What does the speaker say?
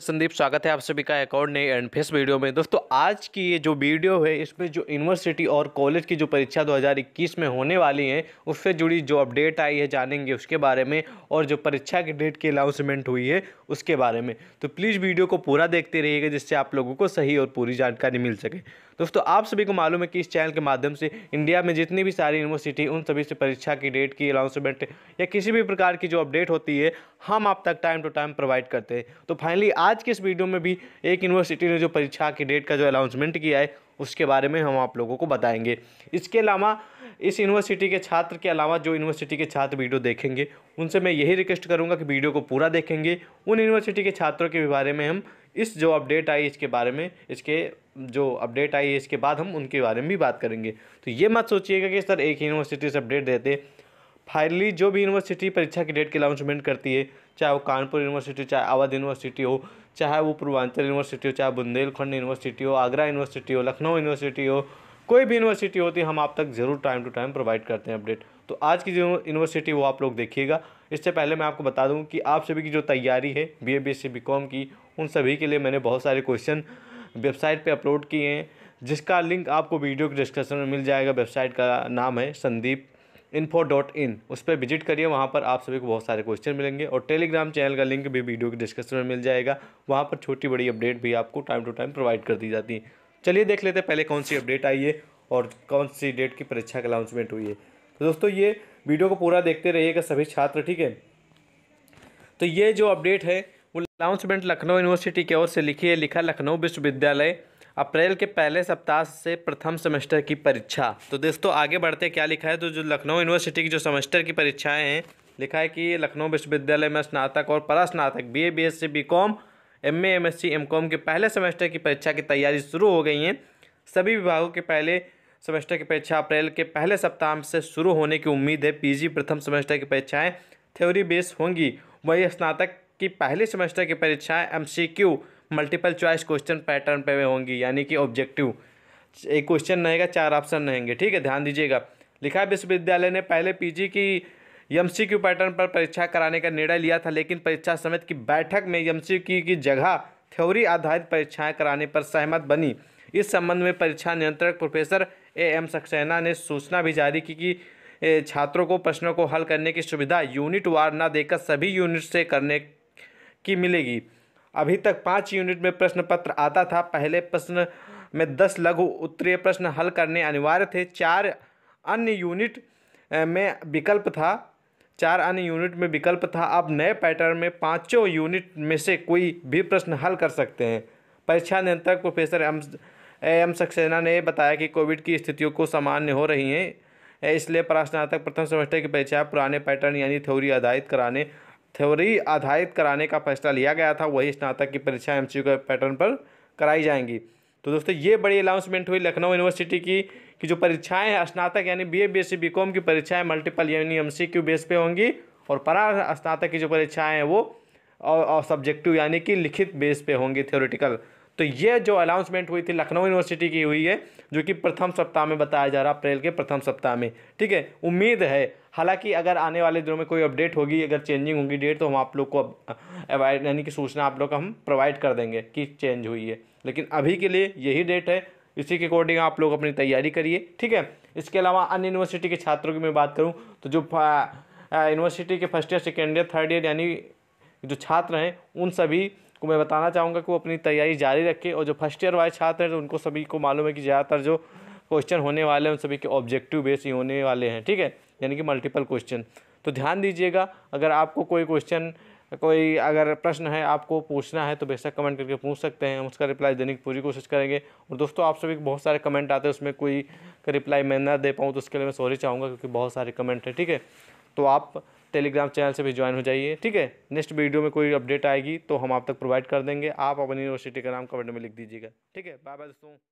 संदीप स्वागत है आप सभी का एक और नए एंड फेस वीडियो में दोस्तों आज की ये जो वीडियो है इसमें जो यूनिवर्सिटी और कॉलेज की जो परीक्षा 2021 में होने वाली है उससे जुड़ी जो अपडेट आई है जानेंगे उसके बारे में और जो परीक्षा की डेट की अनाउंसमेंट हुई है उसके बारे में तो प्लीज़ वीडियो को पूरा देखते रहिएगा जिससे आप लोगों को सही और पूरी जानकारी मिल सके दोस्तों आप सभी को मालूम है कि इस चैनल के माध्यम से इंडिया में जितनी भी सारी यूनिवर्सिटी उन सभी से परीक्षा की डेट की अनाउंसमेंट या किसी भी प्रकार की जो अपडेट होती है हम आप तक टाइम टू टाइम प्रोवाइड करते हैं तो फाइनली आज के इस वीडियो में भी एक यूनिवर्सिटी ने जो परीक्षा की डेट का जो अनाउंसमेंट किया है उसके बारे में हम आप लोगों को बताएंगे इसके अलावा इस यूनिवर्सिटी के छात्र के अलावा जो यूनिवर्सिटी के छात्र वीडियो देखेंगे उनसे मैं यही रिक्वेस्ट करूँगा कि वीडियो को पूरा देखेंगे उन यूनिवर्सिटी के छात्रों के बारे में हम इस जो अपडेट आई इसके बारे में इसके जो अपडेट आई इसके बाद हम उनके बारे में भी बात करेंगे तो ये मत सोचिएगा कि सर एक यूनिवर्सिटी से अपडेट देते फाइनली जो भी यूनिवर्सिटी परीक्षा की डेट की अनाउंसमेंट करती है चाहे वो कानपुर यूनिवर्सिटी चाहे अवध यूनिवर्सिटी हो चाहे वो पूर्वांचल यूनिवर्सिटी हो चाहे बुंदेलखंड यूनिवर्सिटी हो आगरा यूनिवर्सिटी हो लखनऊ यूनिवर्सिटी हो कोई भी यूनिवर्सिटी होती है हम आप तक ज़रूर टाइम टू टाइम प्रोवाइड करते हैं अपडेट तो आज की जो यूनिवर्सिटी वो आप लोग देखिएगा इससे पहले मैं आपको बता दूँ कि आप सभी की जो तैयारी है B A B S C B com की उन सभी के लिए मैंने बहुत सारे क्वेश्चन वेबसाइट पर अपलोड किए हैं जिसका लिंक आपको वीडियो के डिस्क्रिप्शन में मिल जाएगा वेबसाइट का नाम है संदीप इन्फो डॉट इन उस पर विजिट करिए वहाँ पर आप सभी को बहुत सारे क्वेश्चन मिलेंगे और टेलीग्राम चैनल का लिंक भी वीडियो के डिस्क्रिप्शन में मिल जाएगा वहाँ पर छोटी बड़ी अपडेट भी आपको टाइम टू टाइम प्रोवाइड कर दी जाती है चलिए देख लेते हैं पहले कौन सी अपडेट आई है और कौन सी डेट की परीक्षा का अनाउंसमेंट हुई है तो दोस्तों ये वीडियो को पूरा देखते रहिएगा सभी छात्र ठीक है तो ये जो अपडेट है वो अनाउंसमेंट लखनऊ यूनिवर्सिटी की ओर से लिखी है लिखा लखनऊ विश्वविद्यालय अप्रैल के पहले सप्ताह से प्रथम सेमेस्टर की परीक्षा तो दोस्तों आगे बढ़ते क्या लिखा है तो जो लखनऊ यूनिवर्सिटी की जो सेमेस्टर की परीक्षाएँ हैं लिखा है कि लखनऊ विश्वविद्यालय में स्नातक और परास्नातक B A B S C B com M A M S C M com के पहले सेमेस्टर की परीक्षा की तैयारी शुरू हो गई है सभी विभागों के पहले सेमेस्टर की परीक्षा अप्रैल के पहले सप्ताह से शुरू होने की उम्मीद है पीजी प्रथम सेमेस्टर की परीक्षाएं थ्योरी बेस होंगी वही स्नातक की पहले सेमेस्टर की परीक्षाएं MCQ multiple choice question pattern पे होंगी यानी कि ऑब्जेक्टिव एक क्वेश्चन रहेगा चार ऑप्शन रहेंगे ठीक है ध्यान दीजिएगा लिखा विश्वविद्यालय ने पहले पी की एम पैटर्न पर परीक्षा कराने का निर्णय लिया था लेकिन परीक्षा समिति की बैठक में एम की जगह थ्योरी आधारित परीक्षाएं कराने पर सहमत बनी इस संबंध में परीक्षा नियंत्रक प्रोफेसर ए एम सक्सेना ने सूचना भी जारी की कि छात्रों को प्रश्नों को हल करने की सुविधा यूनिट वार न देकर सभी यूनिट से करने की मिलेगी अभी तक पाँच यूनिट में प्रश्न पत्र आता था पहले प्रश्न में दस लघु उत्तरीय प्रश्न हल करने अनिवार्य थे चार अन्य यूनिट में विकल्प था चार अन्य यूनिट में विकल्प था अब नए पैटर्न में पाँचों यूनिट में से कोई भी प्रश्न हल कर सकते हैं परीक्षा नियंत्रक प्रोफेसर एम एम सक्सेना ने बताया कि कोविड की स्थितियों को सामान्य हो रही हैं इसलिए प्रश्नार्थक प्रथम सेमेस्टर की परीक्षा पुराने पैटर्न यानी थ्योरी आधारित कराने थ्योरी आधारित कराने का फैसला लिया गया था वही स्नातक की परीक्षा एम के पैटर्न पर कराई जाएंगी तो दोस्तों ये बड़ी अनाउंसमेंट हुई लखनऊ यूनिवर्सिटी की कि जो परीक्षाएं स्नातक यानी B A B S C B com की परीक्षाएं मल्टीपल यानी एम सी क्यू बेस पे होंगी और परा स्नातक की जो परीक्षाएं हैं वो और, और सब्जेक्टिव यानी कि लिखित बेस पे होंगी थ्योरेटिकल तो ये जो अनाउंसमेंट हुई थी लखनऊ यूनिवर्सिटी की हुई है जो कि प्रथम सप्ताह में बताया जा रहा अप्रैल के प्रथम सप्ताह में ठीक है उम्मीद है हालांकि अगर आने वाले दिनों में कोई अपडेट होगी अगर चेंजिंग होगी डेट तो हम आप लोग को अवॉइड यानी कि सूचना आप लोग का हम प्रोवाइड कर देंगे कि चेंज हुई है लेकिन अभी के लिए यही डेट है इसी के अकॉर्डिंग आप लोग अपनी तैयारी करिए ठीक है इसके अलावा अन्य यूनिवर्सिटी के छात्रों की मैं बात करूँ तो जो यूनिवर्सिटी के first year second year third year यानी जो छात्र हैं उन सभी को मैं बताना चाहूँगा कि वो अपनी तैयारी जारी रखें और जो फर्स्ट ईयर वाले छात्र हैं तो उनको सभी को मालूम है कि ज़्यादातर जो क्वेश्चन होने वाले हैं उन सभी के ऑब्जेक्टिव बेस ही होने वाले हैं ठीक है यानी कि मल्टीपल क्वेश्चन तो ध्यान दीजिएगा अगर आपको कोई क्वेश्चन कोई अगर प्रश्न है आपको पूछना है तो बेशक कमेंट करके पूछ सकते हैं हम उसका रिप्लाई देने की पूरी कोशिश करेंगे और दोस्तों आप सभी बहुत सारे कमेंट आते हैं उसमें कोई का रिप्लाई मैं ना दे पाऊँ तो उसके लिए मैं सॉरी चाहूँगा क्योंकि बहुत सारे कमेंट हैं ठीक है तो आप टेलीग्राम चैनल से भी ज्वाइन हो जाइए ठीक है नेक्स्ट वीडियो में कोई अपडेट आएगी तो हम आप तक प्रोवाइड कर देंगे आप अपनी यूनिवर्सिटी का नाम कमेंट में लिख दीजिएगा ठीक है बाय बाय दोस्तों